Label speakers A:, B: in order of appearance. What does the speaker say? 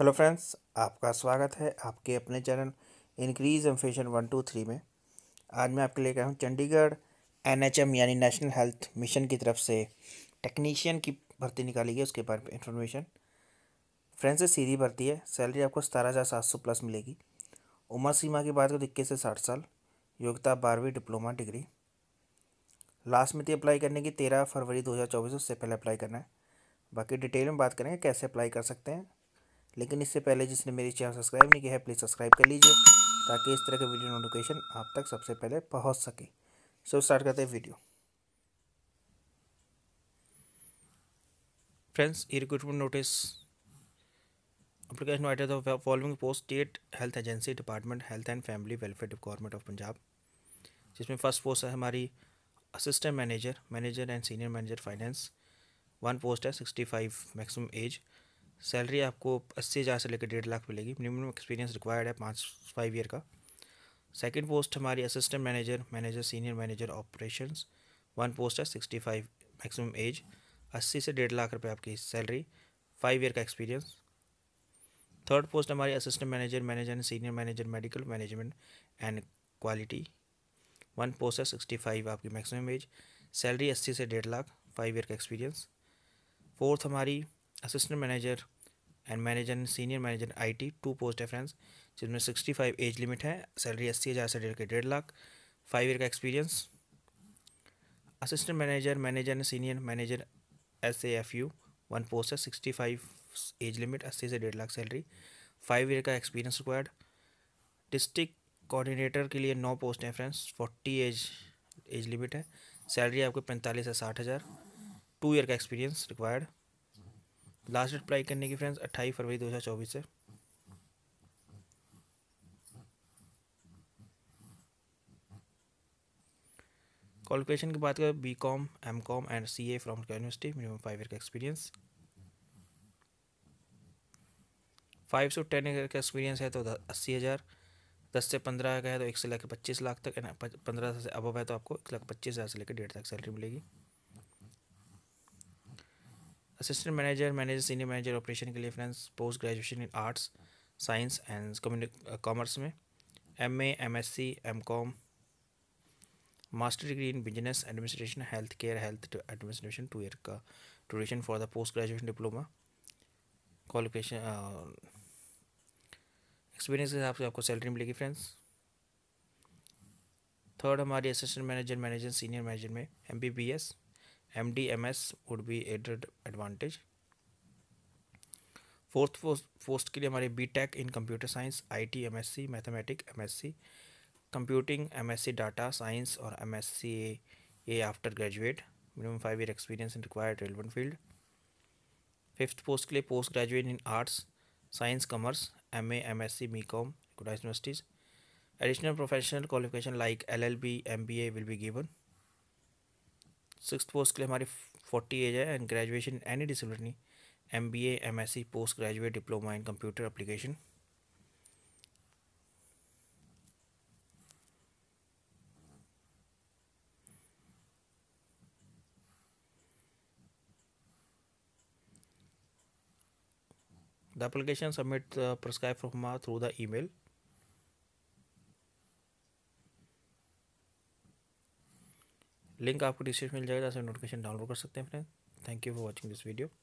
A: hello friends आपका स्वागत है आपके अपने channel increase information one two three में आज मैं आपके लिए आया हूँ चंडीगढ़ एनएचएम यानी नेशनल हेल्थ मिशन की तरफ से टेक्नीशियन की भर्ती निकाली गई उसके बारे में इंफॉर्मेशन फ्रेंड्स ये सीधी भर्ती है सैलरी आपको सतारह हज़ार सात सौ प्लस मिलेगी उम्र सीमा की बात करो तो इक्कीस से साठ साल योग्यता बारहवीं डिप्लोमा डिग्री लास्ट मिति अप्लाई करने की तेरह फरवरी दो हज़ार चौबीस उससे पहले अप्लाई करना है बाकी डिटेल में बात करेंगे कैसे अप्लाई कर सकते हैं लेकिन इससे पहले जिसने मेरी चैनल सब्सक्राइब नहीं किया है प्लीज़ सब्सक्राइब कर लीजिए ताकि इस तरह के वीडियो नोटिफिकेशन आप तक सबसे पहले पहुँच सके सो स्टार्ट करते हैं video friends e recruitment notice application writer following post state health agency department health and family welfare government of Punjab जिसमें फर्स्ट पोस्ट है हमारी assistant manager manager and senior manager finance one post है sixty five maximum age salary आपको अस्सी हज़ार से लेकर डेढ़ लाख मिलेगी मिनिमम एक्सपीरियंस रिक्वायर्ड है पाँच फाइव ईयर का सेकेंड पोस्ट हमारी assistant manager manager senior manager operation one post है सिक्सटी फाइव मैक्सिमम एज अस्सी से डेढ़ लाख रुपये आपकी सैलरी फाइव ईयर का एक्सपीरियंस थर्ड पोस्ट हमारी assistant manager manager and senior manager medical management and quality one post है सिक्सटी फाइव आपकी मैक्सिमम एज सैलरी अस्सी से डेढ़ लाख फाइव ईयर का एक्सपीरियंस फोर्थ हमारी assistant manager and manager and senior manager IT two post है friends जिसमें sixty five age limit है सैलरी अस्सी हज़ार से डेढ़ के डेढ़ लाख फाइव ईयर का experience assistant manager manager and senior manager S A F U one post है सिक्सटी फाइव एज लिमिट अस्सी से डेढ़ लाख सैलरी फाइव ईयर का एक्सपीरियंस रिक्वायर्ड डिस्ट्रिक्ट कोऑर्डिनेटर के लिए नौ पोस्ट हैं friends forty age age limit है सैलरी आपको पैंतालीस से साठ हज़ार टू ईयर का experience required last date apply करने की फ्रेंड्स अट्ठाईस फरवरी दो चौबीस से क्वालिफिकेशन की बात करें B com M com and C A from university minimum five year का एक्सपीरियंस फाइव से टेन ईयर का एक्सपीरियंस है तो अस्सी हज़ार दस से पंद्रह का है तो एक से लेकर पच्चीस लाख तक पंद्रह से अबव है तो आपको एक लाख पच्चीस हज़ार से लेकर डेढ़ लाख सैलरी मिलेगी assistant manager manager senior manager operation के लिए friends post graduation in arts science and commerce में M MSc M S C M com master degree in business administration health care health administration two year का duration for the post graduation diploma qualification experience के हिसाब से आपको salary मिलेगी friends third हमारी assistant manager manager senior manager में M B B S MDMS would be added advantage fourth post के लिए हमारे B tech in computer science I T M S C mathematic M S C computing M S C data science और M S C A after graduate minimum five year experience in required relevant field fifth post के लिए post graduate in arts science commerce M A M S C B com recognised universities L L B M B A will be given six post के लिए हमारी forty age है and graduation any discipline M B M S C post graduate diploma in computer application the application submit the from through the the mail link आपको description मिल जाएगा जहाँ से notification download कर सकते हैं friend thank you for watching this video